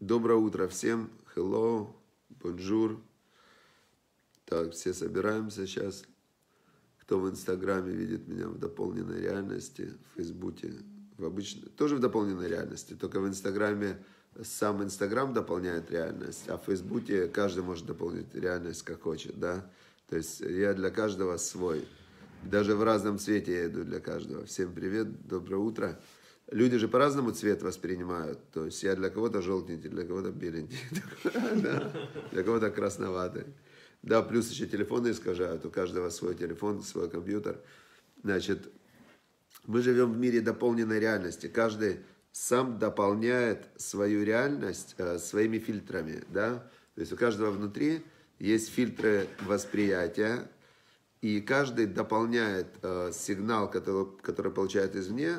Доброе утро всем. Hello, bonjour. Так, все собираемся сейчас. Кто в Инстаграме видит меня в дополненной реальности, в Фейсбуке, в обычной, тоже в дополненной реальности, только в Инстаграме сам Инстаграм дополняет реальность, а в Фейсбуке каждый может дополнить реальность как хочет, да. То есть я для каждого свой. Даже в разном цвете я иду для каждого. Всем привет, доброе утро. Люди же по-разному цвет воспринимают. То есть я для кого-то желтенький, для кого-то беленький, для кого-то красноватый. Да, плюс еще телефоны искажают. У каждого свой телефон, свой компьютер. Значит, мы живем в мире дополненной реальности. Каждый сам дополняет свою реальность э, своими фильтрами. Да? То есть у каждого внутри есть фильтры восприятия, и каждый дополняет э, сигнал, который, который получает извне,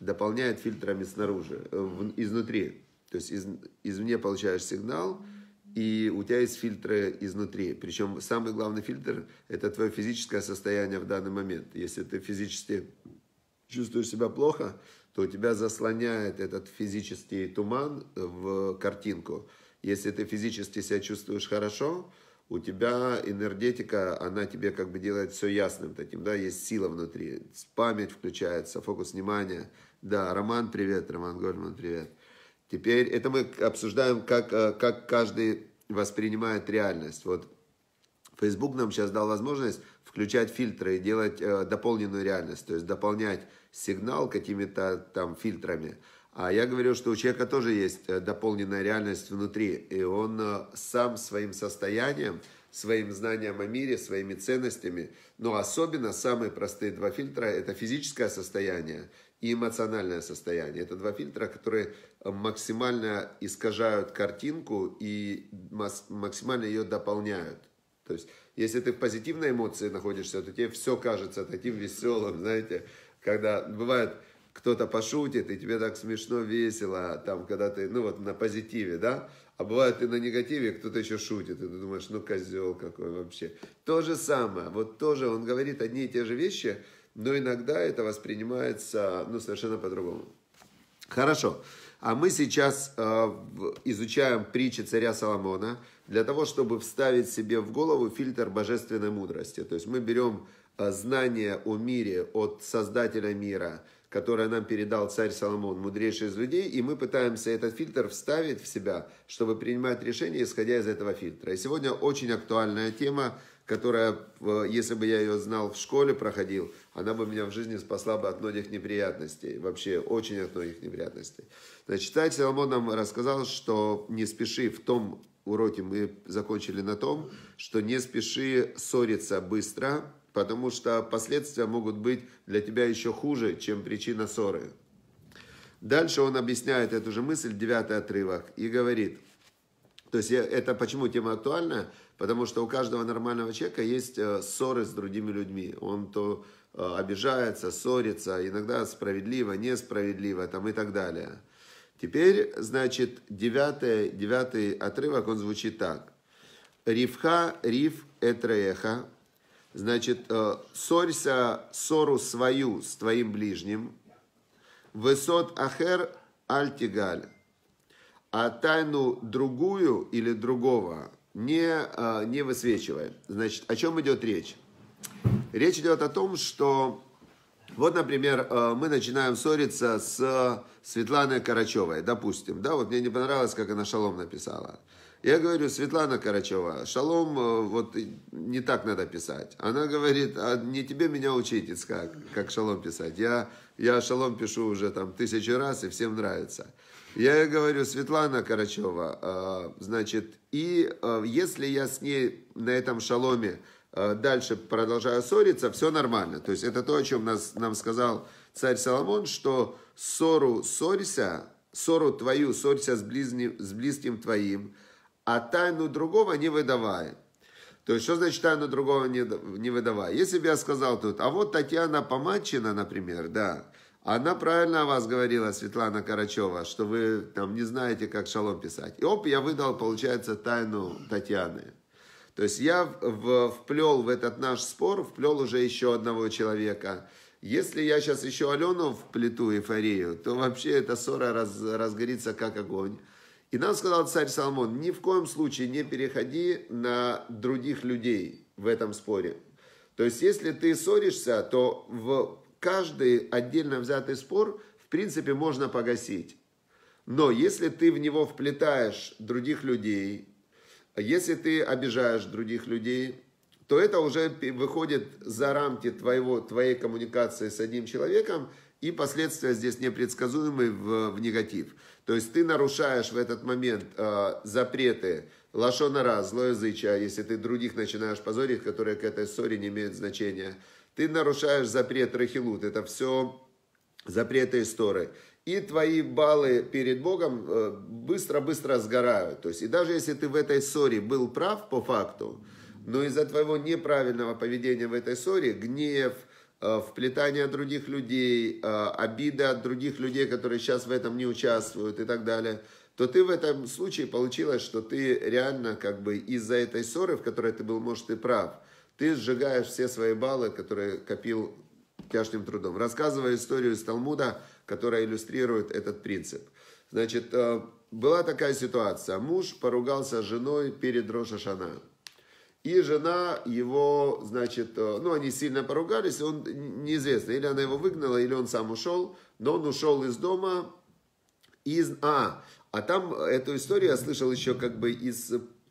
дополняет фильтрами снаружи, э, изнутри. То есть из, извне получаешь сигнал, и у тебя есть фильтры изнутри. Причем самый главный фильтр – это твое физическое состояние в данный момент. Если ты физически чувствуешь себя плохо, то у тебя заслоняет этот физический туман в картинку. Если ты физически себя чувствуешь хорошо, у тебя энергетика, она тебе как бы делает все ясным таким, да, есть сила внутри, память включается, фокус внимания – да, Роман, привет, Роман Гольман, привет. Теперь это мы обсуждаем, как, э, как каждый воспринимает реальность. Вот Facebook нам сейчас дал возможность включать фильтры и делать э, дополненную реальность, то есть дополнять сигнал какими-то там фильтрами. А я говорю, что у человека тоже есть э, дополненная реальность внутри, и он э, сам своим состоянием, своим знанием о мире, своими ценностями, но особенно самые простые два фильтра – это физическое состояние – и эмоциональное состояние. Это два фильтра, которые максимально искажают картинку и максимально ее дополняют. То есть, если ты в позитивной эмоции находишься, то тебе все кажется таким веселым, знаете, когда бывает кто-то пошутит, и тебе так смешно, весело, там, когда ты, ну вот на позитиве, да, а бывает ты на негативе, кто-то еще шутит, и ты думаешь, ну козел какой вообще. То же самое, вот тоже он говорит одни и те же вещи, но иногда это воспринимается ну, совершенно по-другому. Хорошо. А мы сейчас э, изучаем притчи царя Соломона для того, чтобы вставить себе в голову фильтр божественной мудрости. То есть мы берем э, знания о мире от Создателя мира, которое нам передал царь Соломон, мудрейший из людей, и мы пытаемся этот фильтр вставить в себя, чтобы принимать решения, исходя из этого фильтра. И сегодня очень актуальная тема которая, если бы я ее знал в школе, проходил, она бы меня в жизни спасла бы от многих неприятностей, вообще очень от многих неприятностей. Значит, царь Соломон нам рассказал, что не спеши в том уроке, мы закончили на том, что не спеши ссориться быстро, потому что последствия могут быть для тебя еще хуже, чем причина ссоры. Дальше он объясняет эту же мысль, девятый отрывок, и говорит – то есть я, это почему тема актуальна? Потому что у каждого нормального человека есть э, ссоры с другими людьми. Он то э, обижается, ссорится, иногда справедливо, несправедливо там и так далее. Теперь, значит, девятый, девятый отрывок, он звучит так. Рифха, риф, этреха. Значит, э, ссорься ссору свою с твоим ближним. Высот ахер альтигаль а тайну другую или другого не, а, не высвечиваем. Значит, о чем идет речь? Речь идет о том, что вот, например, а, мы начинаем ссориться с Светланой Карачевой, допустим. Да, вот мне не понравилось, как она шалом написала. Я говорю, Светлана Карачева, шалом а, вот не так надо писать. Она говорит, а не тебе меня учить, как как шалом писать. Я, я шалом пишу уже там тысячу раз, и всем нравится. Я ей говорю, Светлана Карачева, а, значит, и а, если я с ней на этом шаломе а, дальше продолжаю ссориться, все нормально. То есть это то, о чем нас, нам сказал царь Соломон, что ссору ссорься, ссору твою ссорься с, близним, с близким твоим, а тайну другого не выдавай. То есть, что значит тайну другого не, не выдавай? Если бы я сказал тут, а вот Татьяна Поматчина, например, да, она правильно о вас говорила, Светлана Карачева, что вы там не знаете, как шалом писать. И оп, я выдал, получается, тайну Татьяны. То есть я в, вплел в этот наш спор, вплел уже еще одного человека. Если я сейчас еще Алену вплету эйфорию, то вообще эта ссора раз, разгорится как огонь. И нам сказал царь Соломон, ни в коем случае не переходи на других людей в этом споре. То есть, если ты ссоришься, то в каждый отдельно взятый спор, в принципе, можно погасить. Но если ты в него вплетаешь других людей, если ты обижаешь других людей, то это уже выходит за рамки твоего, твоей коммуникации с одним человеком, и последствия здесь непредсказуемы в, в негатив. То есть ты нарушаешь в этот момент э, запреты лошонара, злоязычия, если ты других начинаешь позорить, которые к этой ссоре не имеют значения – ты нарушаешь запрет Рахилут. Это все запреты истории. И твои баллы перед Богом э, быстро-быстро сгорают. То есть, и даже если ты в этой ссоре был прав по факту, но из-за твоего неправильного поведения в этой ссоре, гнев, э, вплетание других людей, э, обида от других людей, которые сейчас в этом не участвуют и так далее, то ты в этом случае получилось, что ты реально как бы из-за этой ссоры, в которой ты был, может, и прав – ты сжигаешь все свои баллы, которые копил тяжким трудом. Рассказывая историю из Талмуда, которая иллюстрирует этот принцип. Значит, э, была такая ситуация. Муж поругался с женой перед Рошашана. И жена его, значит, э, ну, они сильно поругались, он неизвестно, или она его выгнала, или он сам ушел, но он ушел из дома, из... А, а там эту историю я слышал еще как бы из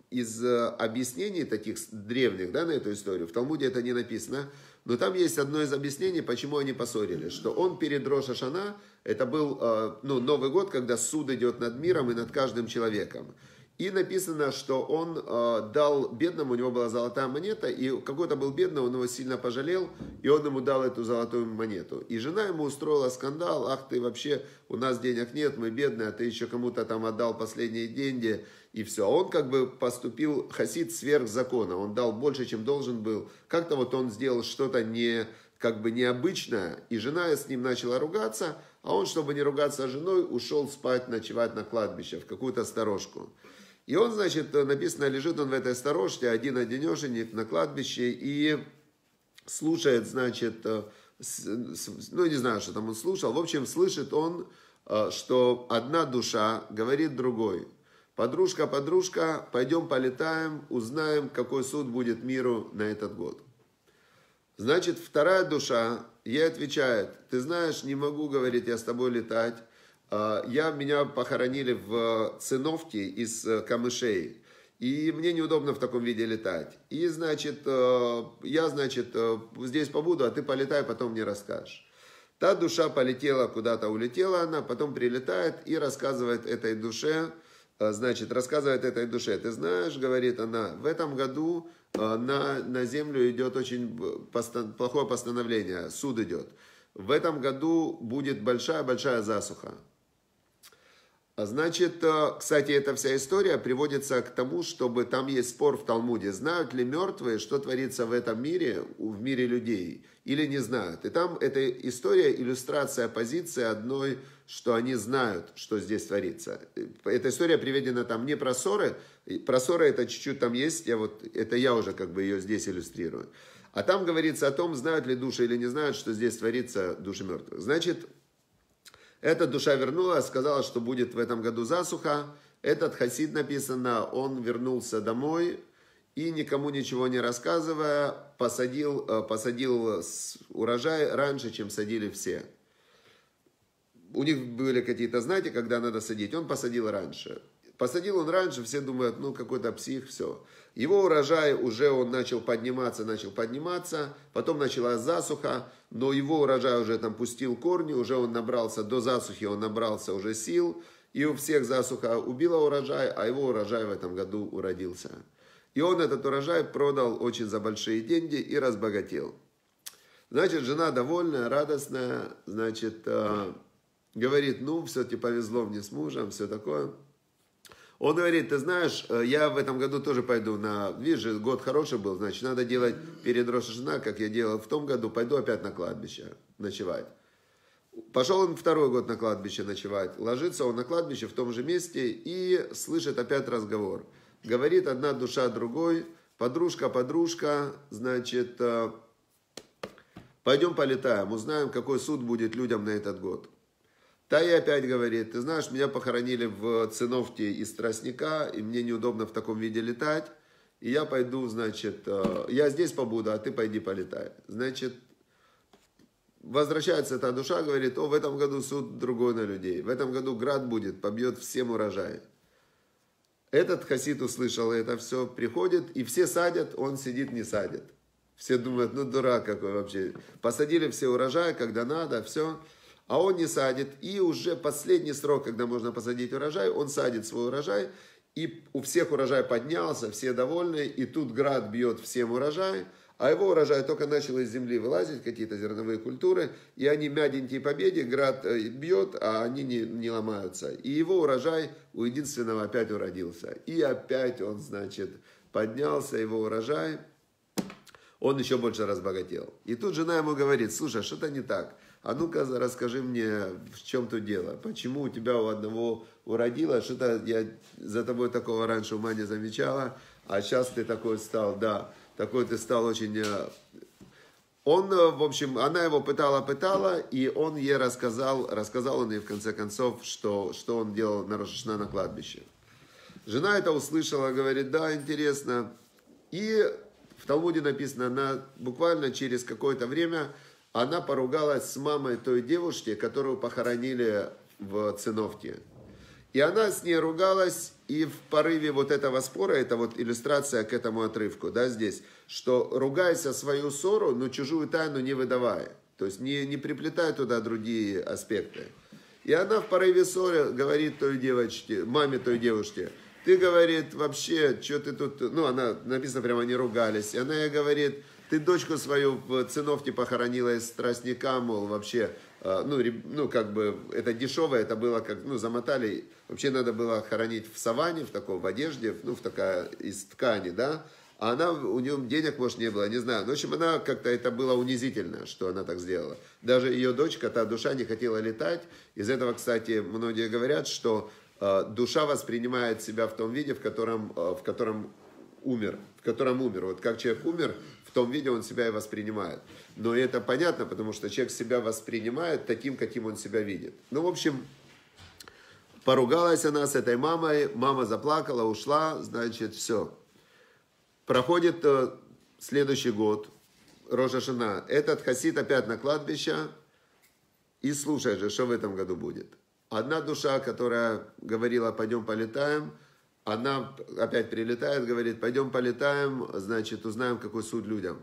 из э, объяснений таких древних, да, на эту историю, в Талмуде это не написано, но там есть одно из объяснений, почему они поссорились, что он перед Роша Шана, это был э, ну, Новый год, когда суд идет над миром и над каждым человеком. И написано, что он э, дал бедному, у него была золотая монета, и какой-то был бедный, он его сильно пожалел, и он ему дал эту золотую монету. И жена ему устроила скандал, ах ты вообще, у нас денег нет, мы бедные, а ты еще кому-то там отдал последние деньги, и все. А он как бы поступил, хасид сверх закона, он дал больше, чем должен был. Как-то вот он сделал что-то не, как бы необычное, и жена с ним начала ругаться, а он, чтобы не ругаться с женой, ушел спать, ночевать на кладбище, в какую-то сторожку. И он, значит, написано, лежит он в этой сторожке, один-одинешенек на кладбище, и слушает, значит, э, ну, не знаю, что там он слушал, в общем, слышит он, э, что одна душа говорит другой, Подружка, подружка, пойдем полетаем, узнаем, какой суд будет миру на этот год. Значит, вторая душа ей отвечает, ты знаешь, не могу, говорит, я с тобой летать. А, я, меня похоронили в циновке из э, камышей, и мне неудобно в таком виде летать. И, значит, э, я, значит, э, здесь побуду, а ты полетай, потом мне расскажешь. Та душа полетела куда-то, улетела она, потом прилетает и рассказывает этой душе, Э, значит, рассказывает этой душе, ты знаешь, говорит она, в этом году э, на, на землю идет очень постан, плохое постановление, суд идет. В этом году будет большая-большая засуха. А значит, э, кстати, эта вся история приводится к тому, чтобы там есть спор в Талмуде, знают ли мертвые, что творится в этом мире, в мире людей, или не знают. И там эта история, иллюстрация позиции одной, что они знают, что здесь творится. Э, эта история приведена там не про ссоры, про ссоры это чуть-чуть там есть, я вот, это я уже как бы ее здесь иллюстрирую. А там говорится о том, знают ли души или не знают, что здесь творится души мертвых. Значит, эта душа вернулась, сказала, что будет в этом году засуха. Этот хасид написано, он вернулся домой и никому ничего не рассказывая, посадил, э, посадил урожай раньше, чем садили все. У них были какие-то, знаете, когда надо садить, он посадил раньше. Посадил он раньше, все думают, ну какой-то псих, все. Его урожай уже он начал подниматься, начал подниматься, потом началась засуха, но его урожай уже там пустил корни, уже он набрался, до засухи он набрался уже сил, и у всех засуха убила урожай, а его урожай в этом году уродился. И он этот урожай продал очень за большие деньги и разбогател. Значит, жена довольная, радостная, значит, э, говорит, ну, все-таки повезло мне с мужем, все такое. Он говорит, ты знаешь, э, я в этом году тоже пойду на... Видишь, год хороший был, значит, надо делать перед Рошашина, как я делал в том году, пойду опять на кладбище ночевать. Пошел он второй год на кладбище ночевать. Ложится он на кладбище в том же месте и слышит опять разговор. Говорит одна душа другой, подружка, подружка, значит, э, пойдем полетаем, узнаем, какой суд будет людям на этот год. Та и опять говорит, ты знаешь, меня похоронили в циновке из тростника, и мне неудобно в таком виде летать, и я пойду, значит, э, я здесь побуду, а ты пойди полетай. Значит, возвращается эта душа, говорит, о, в этом году суд другой на людей, в этом году град будет, побьет всем урожай. Этот хасид услышал это все, приходит, и все садят, он сидит, не садит. Все думают, ну дурак какой вообще. Посадили все урожай, когда надо, все а он не садит. И уже последний срок, когда можно посадить урожай, он садит свой урожай. И у всех урожай поднялся, все довольны. И тут град бьет всем урожай. А его урожай только начал из земли вылазить, какие-то зерновые культуры. И они мягенькие победе, град э, бьет, а они не, не ломаются. И его урожай у единственного опять уродился. И опять он, значит, поднялся, его урожай. Он еще больше разбогател. И тут жена ему говорит, слушай, а что-то не так а ну-ка расскажи мне, в чем тут дело, почему у тебя у одного уродило, а что-то я за тобой такого раньше ума не замечала, а сейчас ты такой стал, да, такой ты стал очень... Э, он, э, в общем, она его пытала-пытала, и он ей рассказал, рассказал он ей в конце концов, что, что он делал на Рошашна на кладбище. Жена это услышала, говорит, да, интересно. И в Талмуде написано, она буквально через какое-то время она поругалась с мамой той девушки, которую похоронили в циновке. И она с ней ругалась, и в порыве вот этого спора, это вот иллюстрация к этому отрывку, да, здесь, что ругайся свою ссору, но чужую тайну не выдавая. То есть не, не приплетая туда другие аспекты. И она в порыве ссоры говорит той девочке, маме той девушки, ты, говорит, вообще, что ты тут... Ну, она, написано прямо, они ругались. И она ей говорит, ты дочку свою в циновке похоронила из тростника, мол, вообще, э, ну, ну, как бы, это дешевое, это было как, ну, замотали, вообще надо было хоронить в саване, в таком, в одежде, ну, в такая, из ткани, да, а она, у нее денег, может, не было, не знаю. Ну, в общем, она как-то, это было унизительно, что она так сделала. Даже ее дочка, та душа не хотела летать. Из этого, кстати, многие говорят, что э, душа воспринимает себя в том виде, в котором, э, в котором умер. В котором умер. Вот как человек умер, том виде он себя и воспринимает. Но это понятно, потому что человек себя воспринимает таким, каким он себя видит. Ну, в общем, поругалась она с этой мамой, мама заплакала, ушла, значит, все. Проходит э, следующий год, Рожа Шана, этот хасид опять на кладбище, и слушай же, что в этом году будет. Одна душа, которая говорила, пойдем полетаем – она опять прилетает, говорит, пойдем полетаем, значит, узнаем, какой суд людям.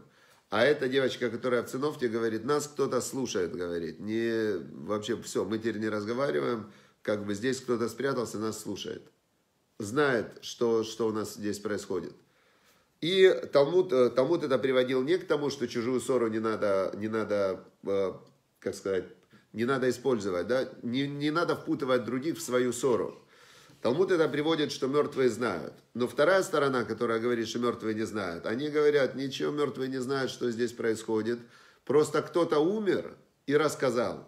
А эта девочка, которая в циновке, говорит, нас кто-то слушает, говорит. Не, вообще все, мы теперь не разговариваем, как бы здесь кто-то спрятался, нас слушает. Знает, что, что у нас здесь происходит. И Талмуд, э, Талмуд это приводил не к тому, что чужую ссору не надо, не надо э, как сказать, не надо использовать, да? не, не надо впутывать других в свою ссору. Талмуд это приводит, что мертвые знают. Но вторая сторона, которая говорит, что мертвые не знают, они говорят, ничего мертвые не знают, что здесь происходит. Просто кто-то умер и рассказал.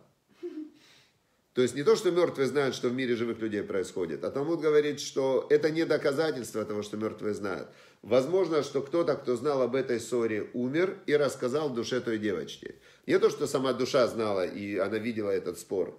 То есть не то, что мертвые знают, что в мире живых людей происходит, а Талмуд говорит, что это не доказательство того, что мертвые знают. Возможно, что кто-то, кто знал об этой ссоре, умер и рассказал душе той девочки. Не то, что сама душа знала, и она видела этот спор.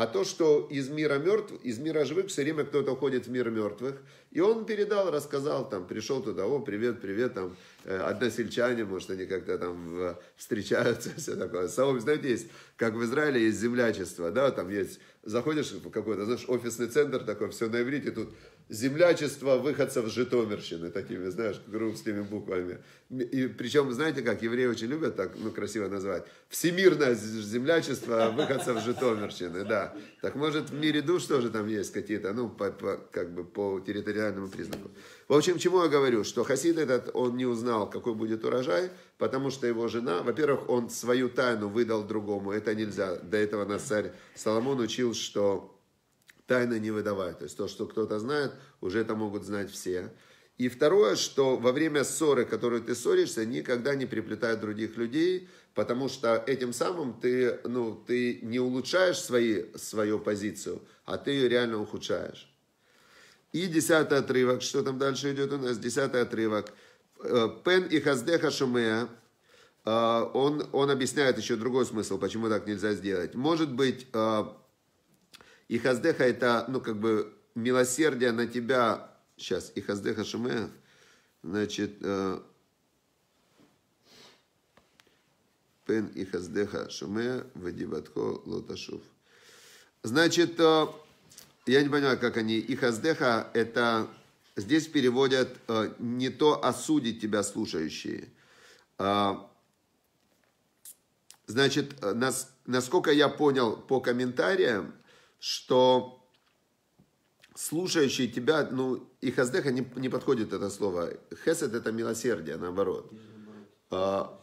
А то, что из мира мертвых, из мира живых все время кто-то уходит в мир мертвых. И он передал, рассказал, там, пришел туда, о, привет, привет, там, э, односельчане, может, они как-то там встречаются, все такое. Саом, знаете, есть, как в Израиле есть землячество, да, там есть, заходишь в какой-то, знаешь, офисный центр такой, все на иврите, тут землячество выходцев Житомирщины, такими, знаешь, грубскими буквами. И причем, знаете как, евреи очень любят так, ну, красиво назвать, всемирное землячество выходцев Житомирщины, да. Так может, в мире душ тоже там есть какие-то, ну, по, по, как бы по территориальному признаку. В общем, чему я говорю, что Хасид этот, он не узнал, какой будет урожай, потому что его жена, во-первых, он свою тайну выдал другому, это нельзя. До этого нас царь Соломон учил, что тайно не выдавай, То есть то, что кто-то знает, уже это могут знать все. И второе, что во время ссоры, которую ты ссоришься, никогда не приплетай других людей, потому что этим самым ты, ну, ты не улучшаешь свои, свою позицию, а ты ее реально ухудшаешь. И десятый отрывок, что там дальше идет у нас? Десятый отрывок. Э, Пен и Хаздеха Шумея, э, он, он объясняет еще другой смысл, почему так нельзя сделать. Может быть, э, и хаздеха это, ну, как бы, милосердие на тебя. Сейчас, и хаздеха шумеев, значит, э, пен и хаздеха шуме вадибатко лоташув. Значит, э, я не понял, как они. И хаздеха это здесь переводят э, не то осудить тебя слушающие. Значит, насколько я понял по комментариям, что слушающие тебя, ну, и хаздеха не, не подходит это слово. Хесед это милосердие, наоборот. А,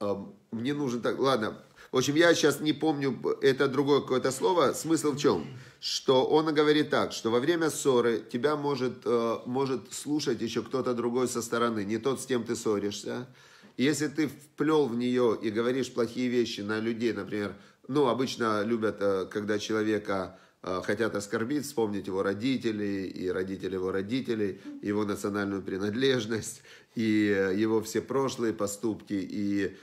а, мне нужен так, ладно. В общем, я сейчас не помню, это другое какое-то слово. Смысл в чем? Что он говорит так, что во время ссоры тебя может, э, может слушать еще кто-то другой со стороны, не тот, с кем ты ссоришься. Если ты вплел в нее и говоришь плохие вещи на людей, например, ну, обычно любят, э, когда человека э, хотят оскорбить, вспомнить его родителей и родители его родителей, его национальную принадлежность и э, его все прошлые поступки и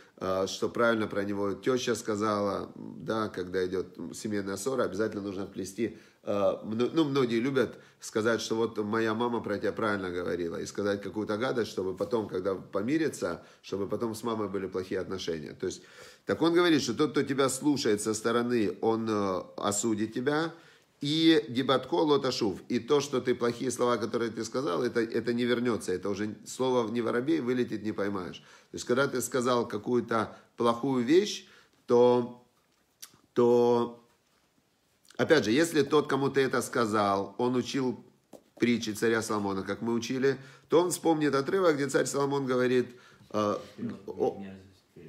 что правильно про него теща сказала, да, когда идет семейная ссора, обязательно нужно вплести. Ну, многие любят сказать, что вот моя мама про тебя правильно говорила, и сказать какую-то гадость, чтобы потом, когда помириться, чтобы потом с мамой были плохие отношения. То есть так он говорит, что тот, кто тебя слушает со стороны, он э, осудит тебя. И дебатко лоташув. И то, что ты плохие слова, которые ты сказал, это, это не вернется. Это уже слово не воробей, вылетит не поймаешь. То есть, когда ты сказал какую-то плохую вещь, то, то опять же, если тот, кому ты это сказал, он учил притчи царя Соломона, как мы учили, то он вспомнит отрывок, где царь Соломон говорит, э, о,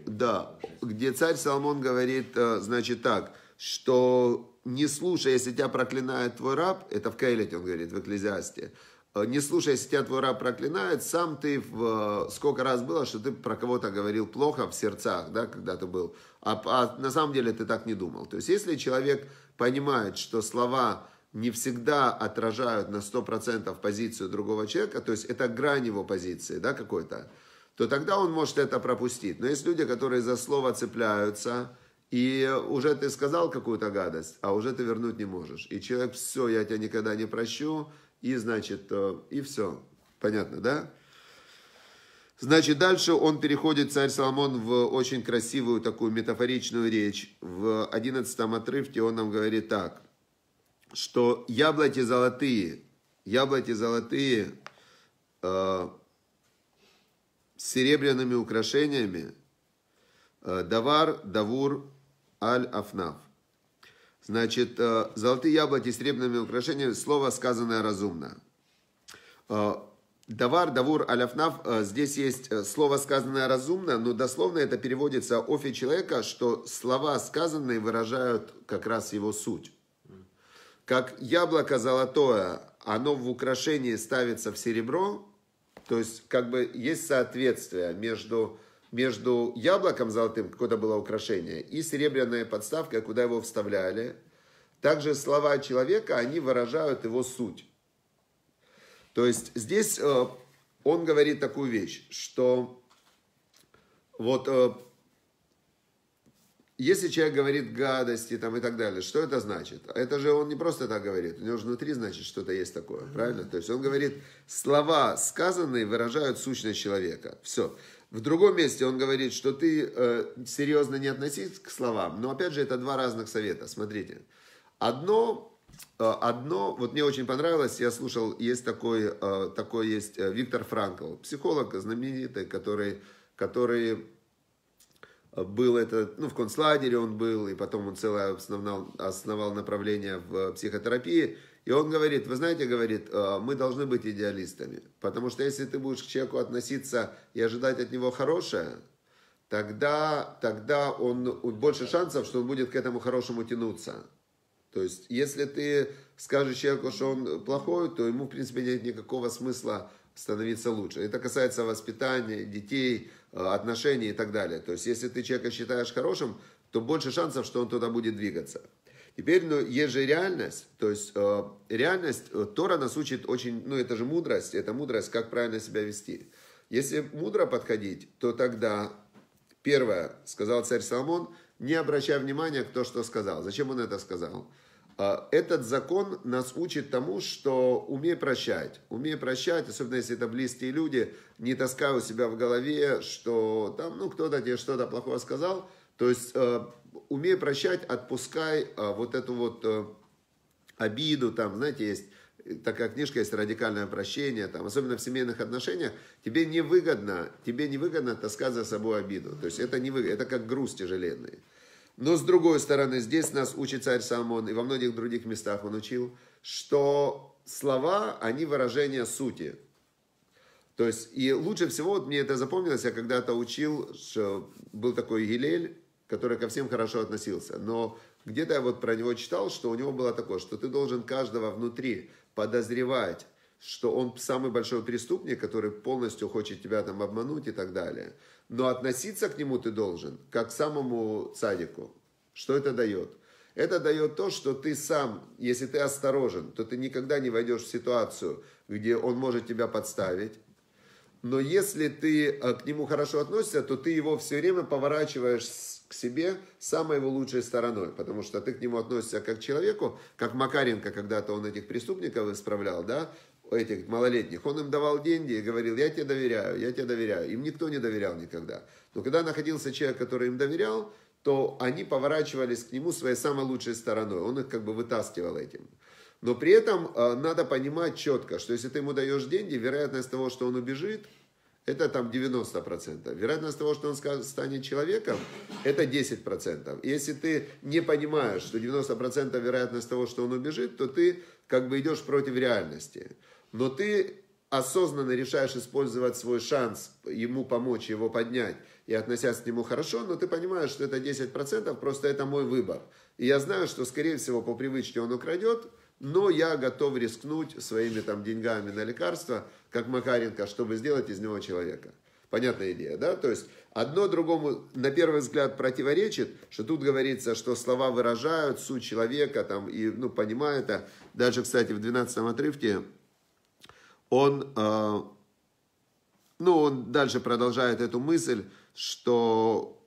да, где царь Соломон говорит, э, значит так, что не слушай, если тебя проклинает твой раб, это в Каилете он говорит, в Экклезиасте, «Э, не слушай, если тебя твой раб проклинает, сам ты, в, э, сколько раз было, что ты про кого-то говорил плохо в сердцах, да, когда ты был, а, а на самом деле ты так не думал. То есть, если человек понимает, что слова не всегда отражают на 100% позицию другого человека, то есть это грань его позиции, да, какой-то, то тогда он может это пропустить. Но есть люди, которые за слово цепляются, и уже ты сказал какую-то гадость, а уже ты вернуть не можешь. И человек, все, я тебя никогда не прощу, и значит, э, и все. Понятно, да? Значит, дальше он переходит, царь Соломон, в очень красивую такую метафоричную речь. В одиннадцатом отрывке он нам говорит так, что яблоки золотые, яблоки золотые, э, с серебряными украшениями э, Давар Давур Аль-Афнаф. Значит, э, золотые яблоки с серебряными украшениями, слово сказанное разумно. Э, Давар, Давур, аль Аляфнаф, здесь есть слово, сказанное разумно, но дословно это переводится офи человека, что слова сказанные выражают как раз его суть. Как яблоко золотое, оно в украшении ставится в серебро, то есть, как бы, есть соответствие между, между яблоком золотым, какое-то было украшение, и серебряная подставка, куда его вставляли. Также слова человека, они выражают его суть. То есть, здесь э, он говорит такую вещь, что вот э, если человек говорит гадости там, и так далее, что это значит? Это же он не просто так говорит, у него же внутри, значит, что-то есть такое, mm-hmm. правильно? То есть он говорит, слова сказанные выражают сущность человека. Все. В другом месте он говорит, что ты э, серьезно не относись к словам, но опять же это два разных совета. Смотрите, одно, э, одно, вот мне очень понравилось, я слушал, есть такой, э, такой есть э, Виктор Франкл, психолог знаменитый, который, который был это, ну, в концлагере он был, и потом он целое основал, основал направление в э, психотерапии. И он говорит, вы знаете, говорит, э, мы должны быть идеалистами. Потому что если ты будешь к человеку относиться и ожидать от него хорошее, тогда, тогда он больше шансов, что он будет к этому хорошему тянуться. То есть, если ты скажешь человеку, что он плохой, то ему, в принципе, нет никакого смысла становиться лучше. Это касается воспитания детей, э, отношений и так далее. То есть, если ты человека считаешь хорошим, то больше шансов, что он туда будет двигаться. Теперь, ну, есть же реальность, то есть э, реальность, э, Тора нас учит очень, ну, это же мудрость, это мудрость, как правильно себя вести. Если мудро подходить, то тогда, первое, сказал царь Соломон, не обращай внимания, кто что сказал. Зачем он это сказал? А, этот закон нас учит тому, что умей прощать. Умей прощать, особенно если это близкие люди, не таскай у себя в голове, что там, ну, кто-то тебе что-то плохое сказал. То есть э, умей прощать, отпускай э, вот эту вот э, обиду, там, знаете, есть такая книжка есть радикальное прощение, там, особенно в семейных отношениях, тебе невыгодно, тебе невыгодно таскать за собой обиду. То есть это, не вы, это как груз тяжеленный. Но с другой стороны, здесь нас учит царь Соломон, и во многих других местах он учил, что слова, они выражение сути. То есть, и лучше всего, вот мне это запомнилось, я когда-то учил, что был такой Гилель, который ко всем хорошо относился, но где-то я вот про него читал, что у него было такое, что ты должен каждого внутри подозревать, что он самый большой преступник, который полностью хочет тебя там обмануть и так далее – но относиться к нему ты должен, как к самому цадику. Что это дает? Это дает то, что ты сам, если ты осторожен, то ты никогда не войдешь в ситуацию, где он может тебя подставить. Но если ты э, к нему хорошо относишься, то ты его все время поворачиваешь к себе самой его лучшей стороной, потому что ты к нему относишься как к человеку, как Макаренко когда-то он этих преступников исправлял, да, этих малолетних, он им давал деньги и говорил, я тебе доверяю, я тебе доверяю. Им никто не доверял никогда. Но когда находился человек, который им доверял, то они поворачивались к нему своей самой лучшей стороной. Он их как бы вытаскивал этим. Но при этом э, надо понимать четко, что если ты ему даешь деньги, вероятность того, что он убежит, это там 90%. Вероятность того, что он станет человеком, это 10%. Если ты не понимаешь, что 90% вероятность того, что он убежит, то ты как бы идешь против реальности но ты осознанно решаешь использовать свой шанс, ему помочь, его поднять, и относясь к нему хорошо, но ты понимаешь, что это 10%, просто это мой выбор. И я знаю, что, скорее всего, по привычке он украдет, но я готов рискнуть своими там деньгами на лекарства, как Макаренко, чтобы сделать из него человека. Понятная идея, да? То есть одно другому на первый взгляд противоречит, что тут говорится, что слова выражают суть человека, там, и, ну, понимает, это. А даже, кстати, в 12 отрывке он, э, ну, он дальше продолжает эту мысль, что,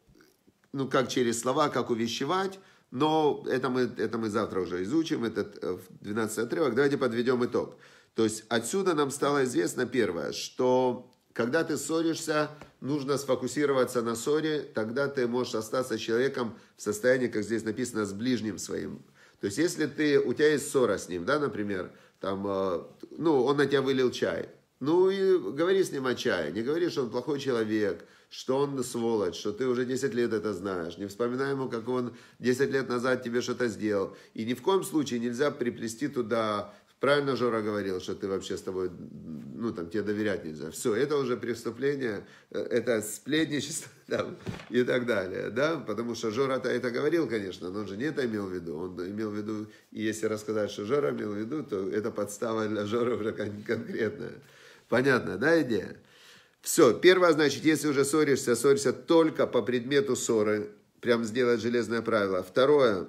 ну, как через слова, как увещевать, но это мы, это мы завтра уже изучим, этот 12 э, отрывок. Давайте подведем итог. То есть отсюда нам стало известно первое, что когда ты ссоришься, нужно сфокусироваться на ссоре, тогда ты можешь остаться человеком в состоянии, как здесь написано, с ближним своим. То есть если ты, у тебя есть ссора с ним, да, например, там э, ну, он на тебя вылил чай. Ну и говори с ним о чае, не говори, что он плохой человек, что он сволочь, что ты уже 10 лет это знаешь. Не вспоминай ему, как он 10 лет назад тебе что-то сделал. И ни в коем случае нельзя приплести туда Правильно Жора говорил, что ты вообще с тобой, ну, там, тебе доверять нельзя. Все, это уже преступление, э, это сплетничество там, и так далее, да? Потому что Жора-то это говорил, конечно, но он же не это имел в виду. Он имел в виду, и если рассказать, что Жора имел в виду, то это подстава для Жора уже конкретная. Понятно, да, идея? Все, первое, значит, если уже ссоришься, ссорься только по предмету ссоры. Прям сделать железное правило. Второе,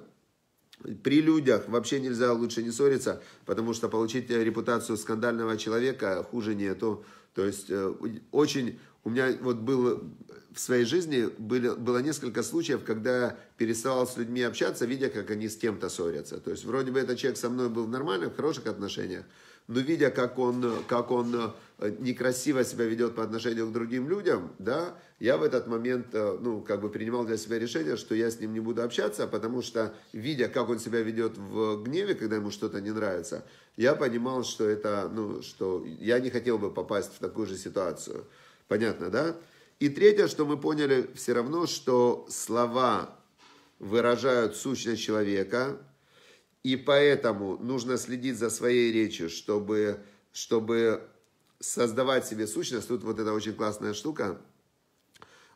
при людях вообще нельзя лучше не ссориться, потому что получить э, репутацию скандального человека хуже нету. То есть э, очень... У меня вот было в своей жизни были, было несколько случаев, когда переставал с людьми общаться, видя, как они с кем-то ссорятся. То есть вроде бы этот человек со мной был в нормальных, хороших отношениях, но видя, как он, как он э, некрасиво себя ведет по отношению к другим людям, да, я в этот момент, э, ну, как бы принимал для себя решение, что я с ним не буду общаться, потому что, видя, как он себя ведет в гневе, когда ему что-то не нравится, я понимал, что это, ну, что я не хотел бы попасть в такую же ситуацию. Понятно, да? И третье, что мы поняли все равно, что слова выражают сущность человека, и поэтому нужно следить за своей речью, чтобы, чтобы создавать себе сущность. Тут вот эта очень классная штука,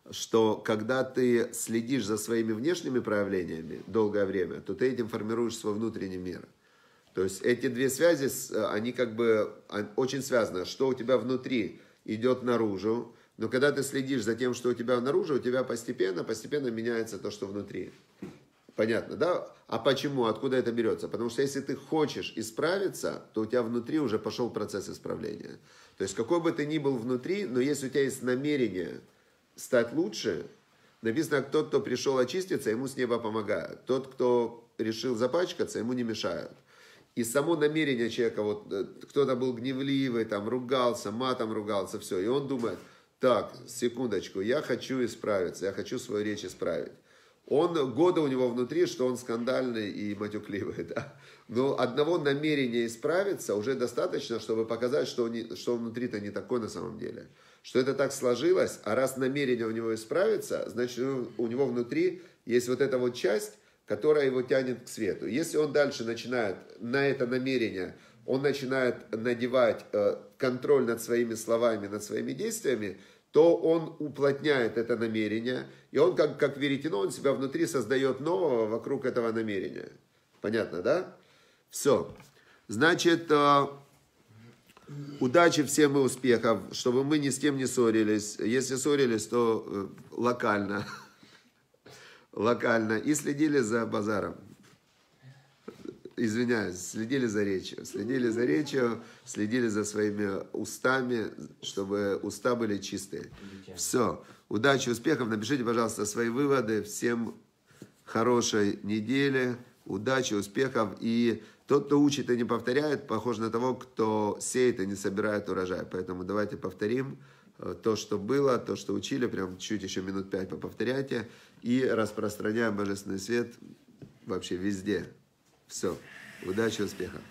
что когда ты следишь за своими внешними проявлениями долгое время, то ты этим формируешь свой внутренний мир. То есть эти две связи, они как бы а, очень связаны. Что у тебя внутри идет наружу, но когда ты следишь за тем, что у тебя наружу, у тебя постепенно, постепенно меняется то, что внутри. Понятно, да? А почему, откуда это берется? Потому что если ты хочешь исправиться, то у тебя внутри уже пошел процесс исправления. То есть какой бы ты ни был внутри, но если у тебя есть намерение стать лучше, написано, тот, кто пришел очиститься, ему с неба помогают. Тот, кто решил запачкаться, ему не мешают. И само намерение человека, вот э, кто-то был гневливый, там ругался, матом ругался, все. И он думает, так, секундочку, я хочу исправиться, я хочу свою речь исправить. Он, года у него внутри, что он скандальный и матюкливый, да. Но одного намерения исправиться уже достаточно, чтобы показать, что он, не, что он внутри-то не такой на самом деле. Что это так сложилось, а раз намерение у него исправиться, значит, у него внутри есть вот эта вот часть, которая его тянет к свету. Если он дальше начинает на это намерение, он начинает надевать э, контроль над своими словами, над своими действиями – то он уплотняет это намерение, и он, как, как веретено, ну, он себя внутри создает нового вокруг этого намерения. Понятно, да? Все. Значит, э, удачи всем и успехов, чтобы мы ни с кем не ссорились. Если ссорились, то э, локально. Локально. И следили за базаром извиняюсь, следили за речью, следили за речью, следили за своими устами, чтобы уста были чистые. Все. Удачи, успехов. Напишите, пожалуйста, свои выводы. Всем хорошей недели, удачи, успехов. И тот, кто учит и не повторяет, похож на того, кто сеет и не собирает урожай. Поэтому давайте повторим э, то, что было, то, что учили. Прям чуть еще минут пять поповторяйте. И распространяем божественный свет вообще везде. Все. Удачи, успехов.